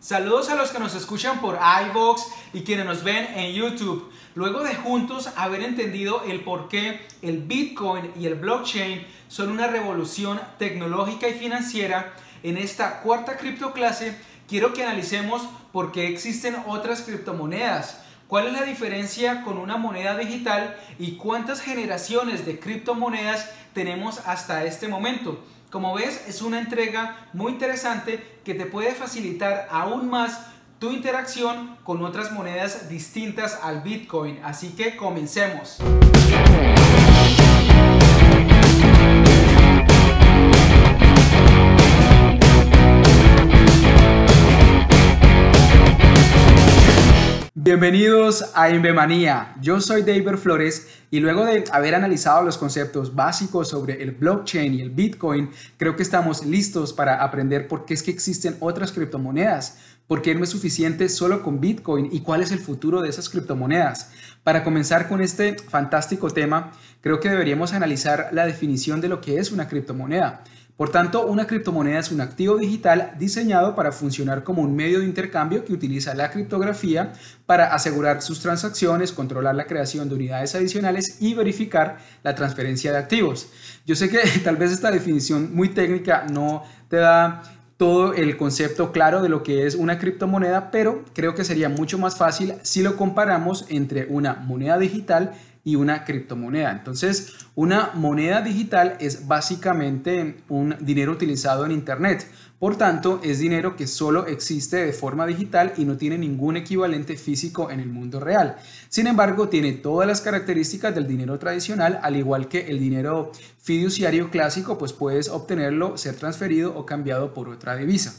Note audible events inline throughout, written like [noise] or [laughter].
Saludos a los que nos escuchan por iVox y quienes nos ven en YouTube. Luego de juntos haber entendido el por qué el Bitcoin y el blockchain son una revolución tecnológica y financiera, en esta cuarta criptoclase quiero que analicemos por qué existen otras criptomonedas, cuál es la diferencia con una moneda digital y cuántas generaciones de criptomonedas tenemos hasta este momento. Como ves, es una entrega muy interesante que te puede facilitar aún más tu interacción con otras monedas distintas al Bitcoin. Así que comencemos. Bienvenidos a Invemanía. Yo soy David Flores y luego de haber analizado los conceptos básicos sobre el blockchain y el Bitcoin, creo que estamos listos para aprender por qué es que existen otras criptomonedas, por qué no es suficiente solo con Bitcoin y cuál es el futuro de esas criptomonedas. Para comenzar con este fantástico tema, creo que deberíamos analizar la definición de lo que es una criptomoneda. Por tanto, una criptomoneda es un activo digital diseñado para funcionar como un medio de intercambio que utiliza la criptografía para asegurar sus transacciones, controlar la creación de unidades adicionales y verificar la transferencia de activos. Yo sé que [laughs] tal vez esta definición muy técnica no te da todo el concepto claro de lo que es una criptomoneda, pero creo que sería mucho más fácil si lo comparamos entre una moneda digital y una criptomoneda. Entonces, una moneda digital es básicamente un dinero utilizado en Internet. Por tanto, es dinero que solo existe de forma digital y no tiene ningún equivalente físico en el mundo real. Sin embargo, tiene todas las características del dinero tradicional, al igual que el dinero fiduciario clásico, pues puedes obtenerlo, ser transferido o cambiado por otra divisa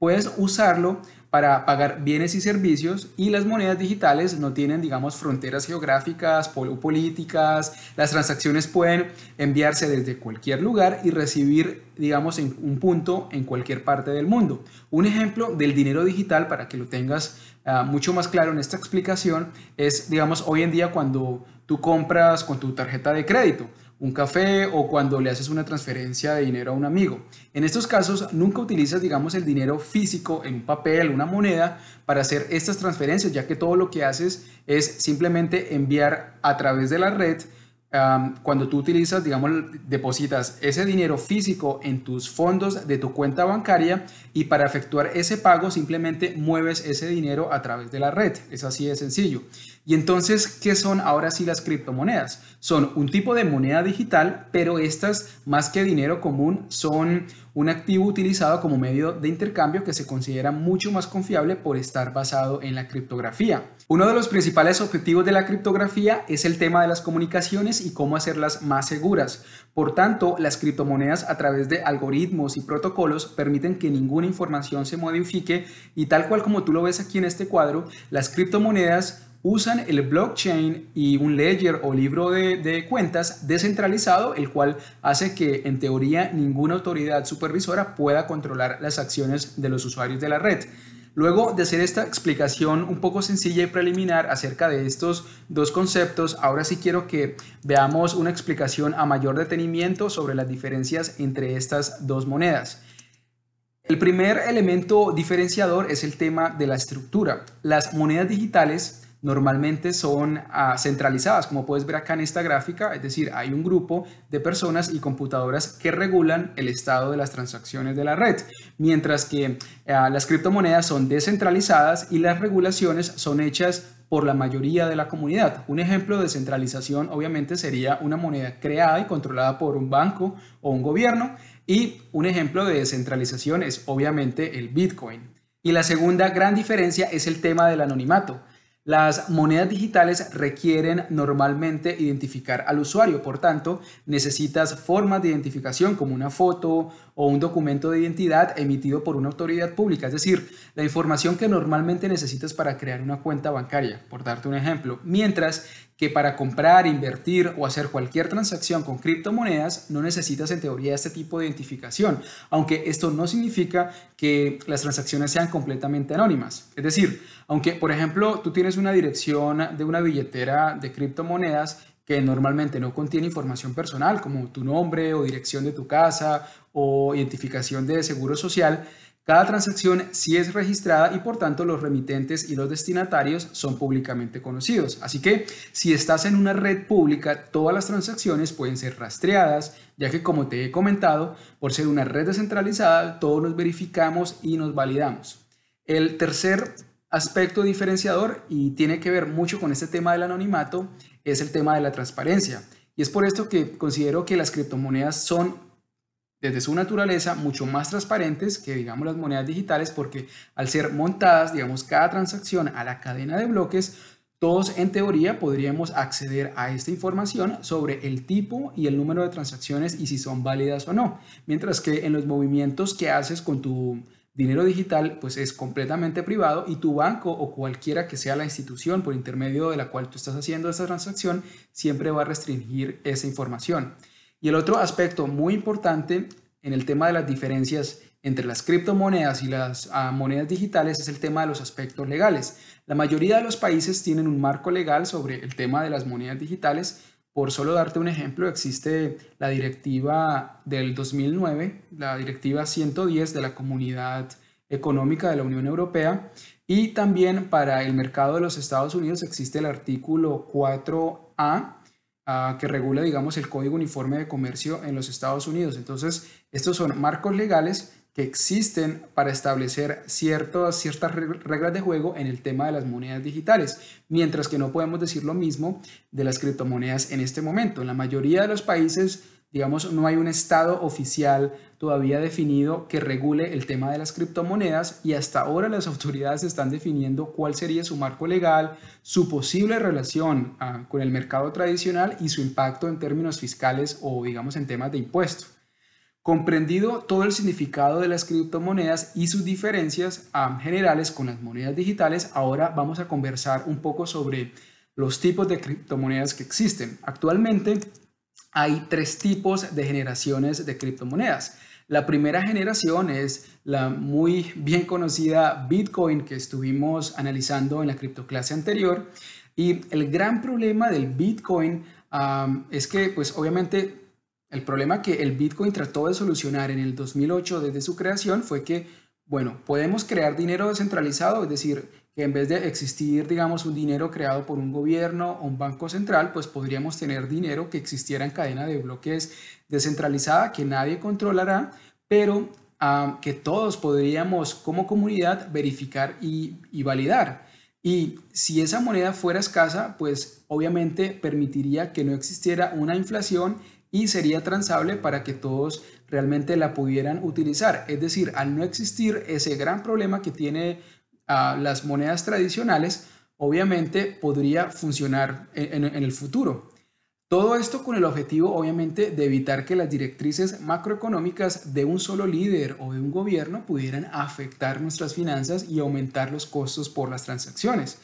puedes usarlo para pagar bienes y servicios y las monedas digitales no tienen, digamos, fronteras geográficas o políticas. Las transacciones pueden enviarse desde cualquier lugar y recibir, digamos, en un punto en cualquier parte del mundo. Un ejemplo del dinero digital, para que lo tengas ah, mucho más claro en esta explicación, es, digamos, hoy en día cuando tú compras con tu tarjeta de crédito un café o cuando le haces una transferencia de dinero a un amigo. En estos casos nunca utilizas, digamos, el dinero físico en un papel, una moneda, para hacer estas transferencias, ya que todo lo que haces es simplemente enviar a través de la red cuando tú utilizas, digamos, depositas ese dinero físico en tus fondos de tu cuenta bancaria y para efectuar ese pago simplemente mueves ese dinero a través de la red. Es así de sencillo. Y entonces, ¿qué son ahora sí las criptomonedas? Son un tipo de moneda digital, pero estas, más que dinero común, son un activo utilizado como medio de intercambio que se considera mucho más confiable por estar basado en la criptografía. Uno de los principales objetivos de la criptografía es el tema de las comunicaciones y cómo hacerlas más seguras. Por tanto, las criptomonedas a través de algoritmos y protocolos permiten que ninguna información se modifique y tal cual como tú lo ves aquí en este cuadro, las criptomonedas usan el blockchain y un ledger o libro de, cuentas descentralizado, el cual hace que en teoría ninguna autoridad supervisora pueda controlar las acciones de los usuarios de la red. Luego de hacer esta explicación un poco sencilla y preliminar acerca de estos dos conceptos, ahora sí quiero que veamos una explicación a mayor detenimiento sobre las diferencias entre estas dos monedas. El primer elemento diferenciador es el tema de la estructura. Las monedas digitales normalmente son ah, centralizadas, como puedes ver acá en esta gráfica, es decir, hay un grupo de personas y computadoras que regulan el estado de las transacciones de la red, mientras que ah, las criptomonedas son descentralizadas y las regulaciones son hechas por la mayoría de la comunidad. Un ejemplo de centralización obviamente sería una moneda creada y controlada por un banco o un gobierno y un ejemplo de descentralización es obviamente el Bitcoin. Y la segunda gran diferencia es el tema del anonimato. Las monedas digitales requieren normalmente identificar al usuario, por tanto, necesitas formas de identificación como una foto o un documento de identidad emitido por una autoridad pública, es decir, la información que normalmente necesitas para crear una cuenta bancaria, por darte un ejemplo, mientras que para comprar, invertir o hacer cualquier transacción con criptomonedas no necesitas en teoría este tipo de identificación, aunque esto no significa que las transacciones sean completamente anónimas. Es decir, aunque por ejemplo tú tienes una dirección de una billetera de criptomonedas que normalmente no contiene información personal como tu nombre o dirección de tu casa o identificación de seguro social, cada transacción sí es registrada y por tanto los remitentes y los destinatarios son públicamente conocidos. Así que si estás en una red pública, todas las transacciones pueden ser rastreadas, ya que como te he comentado, por ser una red descentralizada, todos nos verificamos y nos validamos. El tercer aspecto diferenciador y tiene que ver mucho con este tema del anonimato es el tema de la transparencia. Y es por esto que considero que las criptomonedas son desde su naturaleza mucho más transparentes que digamos las monedas digitales porque al ser montadas digamos cada transacción a la cadena de bloques todos en teoría podríamos acceder a esta información sobre el tipo y el número de transacciones y si son válidas o no mientras que en los movimientos que haces con tu dinero digital pues es completamente privado y tu banco o cualquiera que sea la institución por intermedio de la cual tú estás haciendo esa transacción siempre va a restringir esa información y el otro aspecto muy importante en el tema de las diferencias entre las criptomonedas y las ah, monedas digitales es el tema de los aspectos legales. La mayoría de los países tienen un marco legal sobre el tema de las monedas digitales. Por solo darte un ejemplo, existe la directiva del 2009, la directiva 110 de la Comunidad Económica de la Unión Europea, y también para el mercado de los Estados Unidos existe el artículo 4A que regula, digamos, el Código Uniforme de Comercio en los Estados Unidos. Entonces, estos son marcos legales que existen para establecer ciertos, ciertas reglas de juego en el tema de las monedas digitales, mientras que no podemos decir lo mismo de las criptomonedas en este momento. En la mayoría de los países Digamos, no hay un estado oficial todavía definido que regule el tema de las criptomonedas y hasta ahora las [laughs] autoridades están definiendo cuál sería su marco legal, su posible relación ah, con el mercado tradicional y su impacto en términos fiscales o digamos en temas de impuestos. Comprendido todo el significado de las criptomonedas y sus diferencias ah, generales con las monedas digitales, ahora vamos a conversar un poco sobre los tipos de criptomonedas que existen. Actualmente hay tres tipos de generaciones de criptomonedas. La primera generación es la muy bien conocida Bitcoin que estuvimos analizando en la criptoclase anterior. Y el gran problema del Bitcoin es que, pues obviamente, el problema que el Bitcoin trató de solucionar en el 2008 desde su creación fue que, bueno, podemos crear dinero descentralizado, es decir, que en vez de existir, digamos, un dinero creado por un gobierno o un banco central, pues podríamos tener dinero que existiera en cadena de bloques descentralizada que nadie controlará, pero ah, que todos podríamos como comunidad verificar y validar. Y si esa moneda fuera escasa, pues obviamente permitiría que no existiera una inflación y sería transable para que todos realmente la pudieran utilizar. Es decir, al no existir ese gran problema que tiene las monedas tradicionales, obviamente podría funcionar en, el futuro. Todo esto con el objetivo, obviamente, de evitar que las directrices macroeconómicas de un solo líder o de un gobierno pudieran afectar nuestras finanzas y aumentar los costos por las transacciones.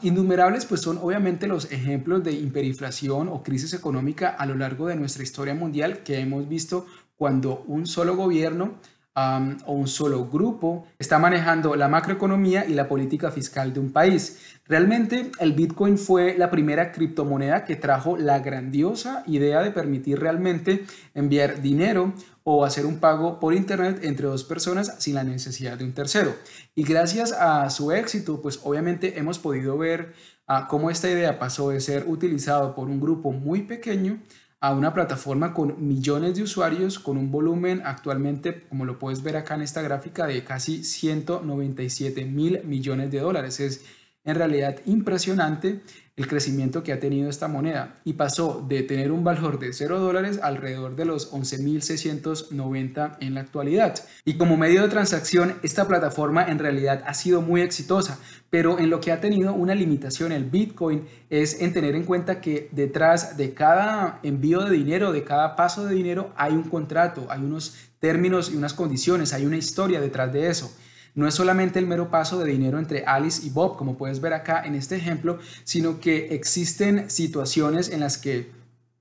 innumerables pues son obviamente los ejemplos de hiperinflación o crisis económica a lo largo de nuestra historia mundial que hemos visto cuando un solo gobierno o un solo grupo está manejando la macroeconomía y la política fiscal de un país. Realmente el Bitcoin fue la primera criptomoneda que trajo la grandiosa idea de permitir realmente enviar dinero o hacer un pago por internet entre dos personas sin la necesidad de un tercero. Y gracias a su éxito, pues obviamente hemos podido ver ah, cómo esta idea pasó de ser utilizado por un grupo muy pequeño a una plataforma con millones de usuarios, con un volumen actualmente, como lo puedes ver acá en esta gráfica, de casi 197 mil millones de dólares. Es en realidad impresionante el crecimiento que ha tenido esta moneda y pasó de tener un valor de 0 dólares alrededor de los 11.690 en la actualidad. Y como medio de transacción, esta plataforma en realidad ha sido muy exitosa, pero en lo que ha tenido una limitación el Bitcoin es en tener en cuenta que detrás de cada envío de dinero, de cada paso de dinero, hay un contrato, hay unos términos y unas condiciones, hay una historia detrás de eso. No es solamente el mero paso de dinero entre Alice y Bob, como puedes ver acá en este ejemplo, sino que existen situaciones en las que,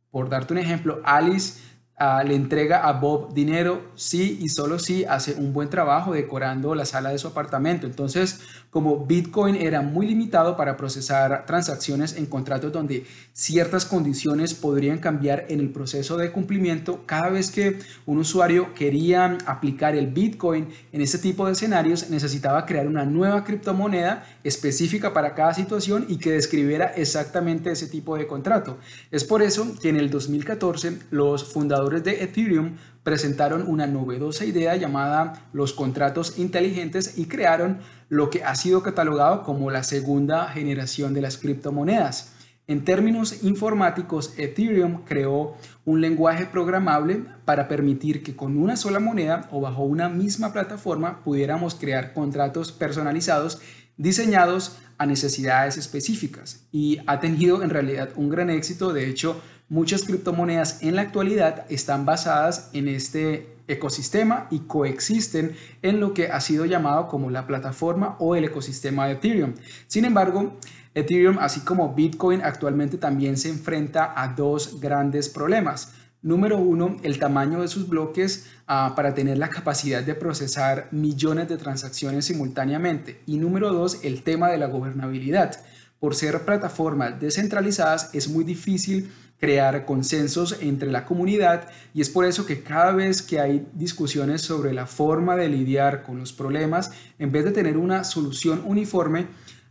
por darte un ejemplo, Alice ah, le entrega a Bob dinero sí y solo si hace un buen trabajo decorando la sala de su apartamento. Entonces, como Bitcoin era muy limitado para procesar transacciones en contratos donde ciertas condiciones podrían cambiar en el proceso de cumplimiento, cada vez que un usuario quería aplicar el Bitcoin en ese tipo de escenarios, necesitaba crear una nueva criptomoneda específica para cada situación y que describiera exactamente ese tipo de contrato. Es por eso que en el 2014 los fundadores de Ethereum presentaron una novedosa idea llamada los contratos inteligentes y crearon lo que ha sido catalogado como la segunda generación de las criptomonedas. En términos informáticos, Ethereum creó un lenguaje programable para permitir que con una sola moneda o bajo una misma plataforma pudiéramos crear contratos personalizados diseñados a necesidades específicas y ha tenido en realidad un gran éxito. De hecho, Muchas criptomonedas en la actualidad están basadas en este ecosistema y coexisten en lo que ha sido llamado como la plataforma o el ecosistema de Ethereum. Sin embargo, Ethereum, así como Bitcoin, actualmente también se enfrenta a dos grandes problemas. Número uno, el tamaño de sus bloques ah, para tener la capacidad de procesar millones de transacciones simultáneamente. Y número dos, el tema de la gobernabilidad. Por ser plataformas descentralizadas, es muy difícil crear consensos entre la comunidad y es por eso que cada vez que hay discusiones sobre la forma de lidiar con los problemas, en vez de tener una solución uniforme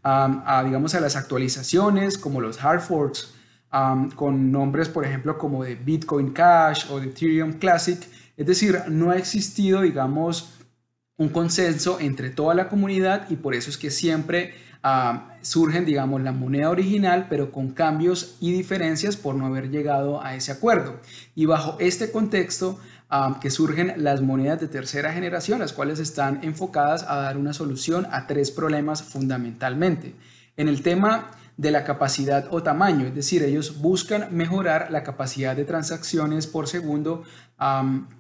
a, digamos, a las actualizaciones como los hard forks, con nombres, por ejemplo, como de Bitcoin Cash o de Ethereum Classic, es decir, no ha existido, digamos, un consenso entre toda la comunidad y por eso es que siempre surgen, digamos, la moneda original, pero con cambios y diferencias por no haber llegado a ese acuerdo. Y bajo este contexto que surgen las monedas de tercera generación, las cuales están enfocadas a dar una solución a tres problemas fundamentalmente. En el tema de la capacidad o tamaño, es decir, ellos buscan mejorar la capacidad de transacciones por segundo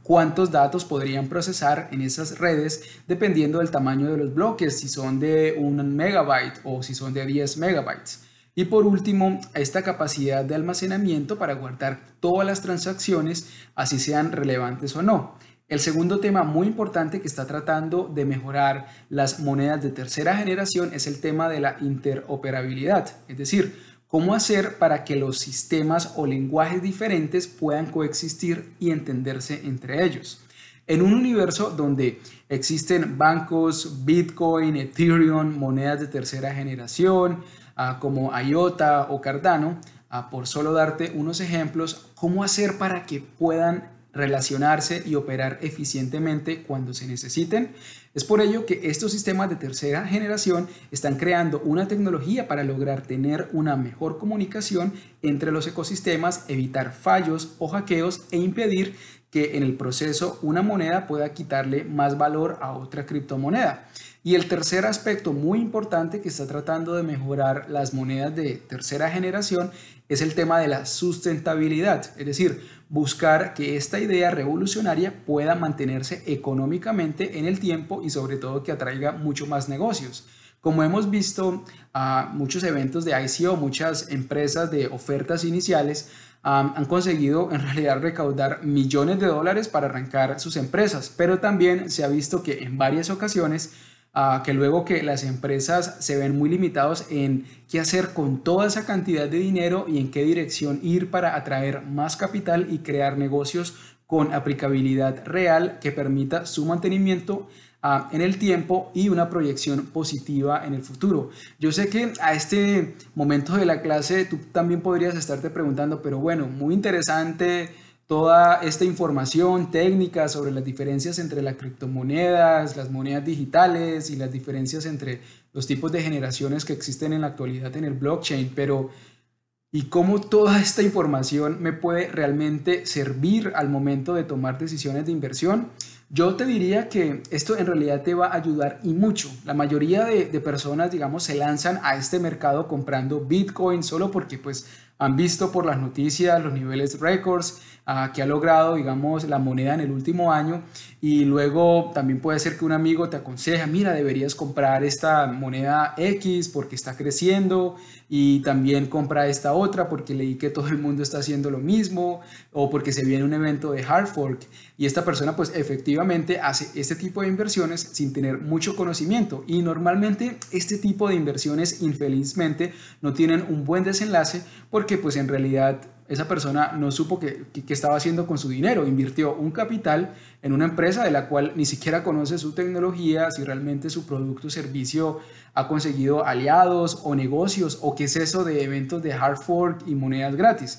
cuántos datos podrían procesar en esas redes dependiendo del tamaño de los bloques, si son de un megabyte o si son de 10 megabytes. Y por último, esta capacidad de almacenamiento para guardar todas las transacciones, así sean relevantes o no. El segundo tema muy importante que está tratando de mejorar las monedas de tercera generación es el tema de la interoperabilidad, es decir, cómo hacer para que los sistemas o lenguajes diferentes puedan coexistir y entenderse entre ellos. En un universo donde existen bancos, Bitcoin, Ethereum, monedas de tercera generación, ah, como IOTA o Cardano, ah, por solo darte unos ejemplos, cómo hacer para que puedan relacionarse y operar eficientemente cuando se necesiten. Es por ello que estos sistemas de tercera generación están creando una tecnología para lograr tener una mejor comunicación entre los ecosistemas, evitar fallos o hackeos e impedir que en el proceso una moneda pueda quitarle más valor a otra criptomoneda. Y el tercer aspecto muy importante que está tratando de mejorar las monedas de tercera generación es el tema de la sustentabilidad, es decir, buscar que esta idea revolucionaria pueda mantenerse económicamente en el tiempo y sobre todo que atraiga mucho más negocios. Como hemos visto a muchos eventos de ICO, muchas empresas de ofertas iniciales han conseguido en realidad recaudar millones de dólares para arrancar sus empresas, pero también se ha visto que en varias ocasiones que luego que las empresas se ven muy limitados en qué hacer con toda esa cantidad de dinero y en qué dirección ir para atraer más capital y crear negocios con aplicabilidad real que permita su mantenimiento ah, en el tiempo y una proyección positiva en el futuro. Yo sé que a este momento de la clase tú también podrías estarte preguntando, pero bueno, muy interesante toda esta información técnica sobre las diferencias entre las criptomonedas, las monedas digitales y las diferencias entre los tipos de generaciones que existen en la actualidad en el blockchain, pero y cómo toda esta información me puede realmente servir al momento de tomar decisiones de inversión. Yo te diría que esto en realidad te va a ayudar y mucho. La mayoría de, personas, digamos, se lanzan a este mercado comprando Bitcoin solo porque pues han visto por las noticias los niveles récords que ha logrado, digamos, la moneda en el último año. Y luego también puede ser que un amigo te aconseja, mira, deberías comprar esta moneda X porque está creciendo y también compra esta otra porque leí que todo el mundo está haciendo lo mismo o porque se viene un evento de hard fork. Y esta persona pues efectivamente hace este tipo de inversiones sin tener mucho conocimiento. Y normalmente este tipo de inversiones infelizmente no tienen un buen desenlace porque pues en realidad esa persona no supo qué, estaba haciendo con su dinero, invirtió un capital en una empresa de la cual ni siquiera conoce su tecnología, si realmente su producto o servicio ha conseguido aliados o negocios o qué es eso de eventos de hard fork y monedas gratis.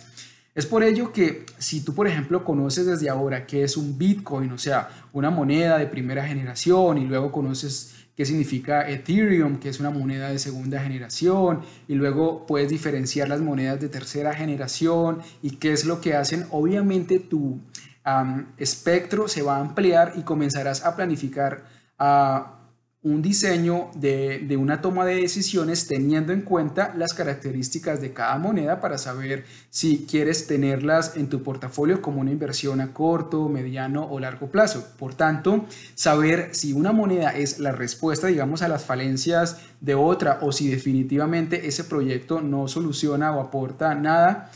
Es por ello que si tú, por ejemplo, conoces desde ahora qué es un Bitcoin, o sea, una moneda de primera generación, y luego conoces qué significa Ethereum, que es una moneda de segunda generación, y luego puedes diferenciar las monedas de tercera generación y qué es lo que hacen, obviamente tu espectro se va a ampliar y comenzarás a planificar a un diseño de, una toma de decisiones teniendo en cuenta las características de cada moneda para saber si quieres tenerlas en tu portafolio como una inversión a corto, mediano o largo plazo. Por tanto, saber si una moneda es la respuesta, digamos, a las falencias de otra o si definitivamente ese proyecto no soluciona o aporta nada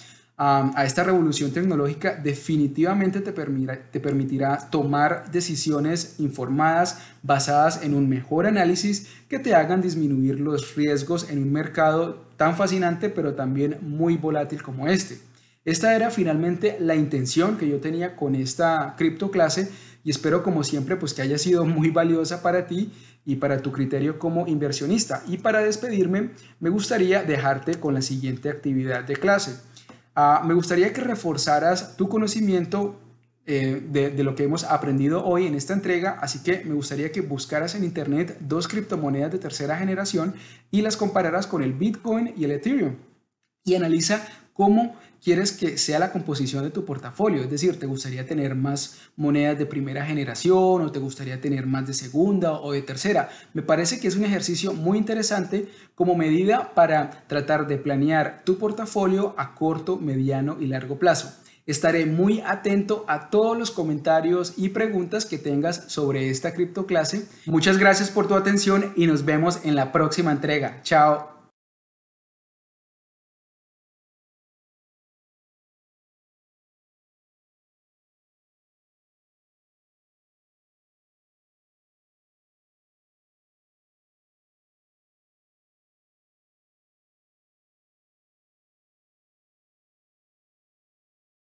a, esta revolución tecnológica definitivamente te, te permitirá tomar decisiones informadas basadas en un mejor análisis que te hagan disminuir los riesgos en un mercado tan fascinante pero también muy volátil como este. Esta era finalmente la intención que yo tenía con esta cripto clase y espero como siempre pues que haya sido muy valiosa para ti y para tu criterio como inversionista. Y para despedirme me gustaría dejarte con la siguiente actividad de clase. Ah, me gustaría que reforzaras tu conocimiento eh, de, de, lo que hemos aprendido hoy en esta entrega, así que me gustaría que buscaras en internet dos criptomonedas de tercera generación y las compararas con el Bitcoin y el Ethereum y analiza cómo quieres que sea la composición de tu portafolio, es decir, te gustaría tener más monedas de primera generación o te gustaría tener más de segunda o de tercera. Me parece que es un ejercicio muy interesante como medida para tratar de planear tu portafolio a corto, mediano y largo plazo. Estaré muy atento a todos los comentarios y preguntas que tengas sobre esta cripto clase. Muchas gracias por tu atención y nos vemos en la próxima entrega. Chao.